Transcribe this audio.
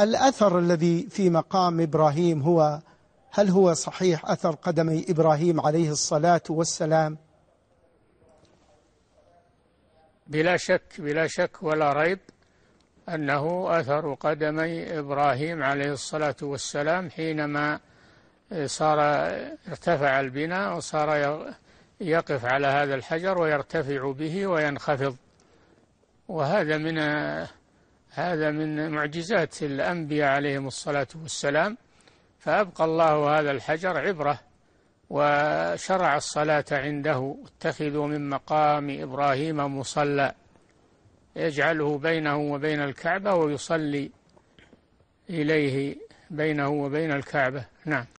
الأثر الذي في مقام إبراهيم هو هل هو صحيح أثر قدمي إبراهيم عليه الصلاة والسلام بلا شك بلا شك ولا ريب أنه أثر قدمي إبراهيم عليه الصلاة والسلام حينما صار ارتفع البناء وصار يقف على هذا الحجر ويرتفع به وينخفض وهذا من هذا من معجزات الأنبياء عليهم الصلاة والسلام فأبقى الله هذا الحجر عبرة وشرع الصلاة عنده اتخذوا من مقام إبراهيم مصلى يجعله بينه وبين الكعبة ويصلي إليه بينه وبين الكعبة نعم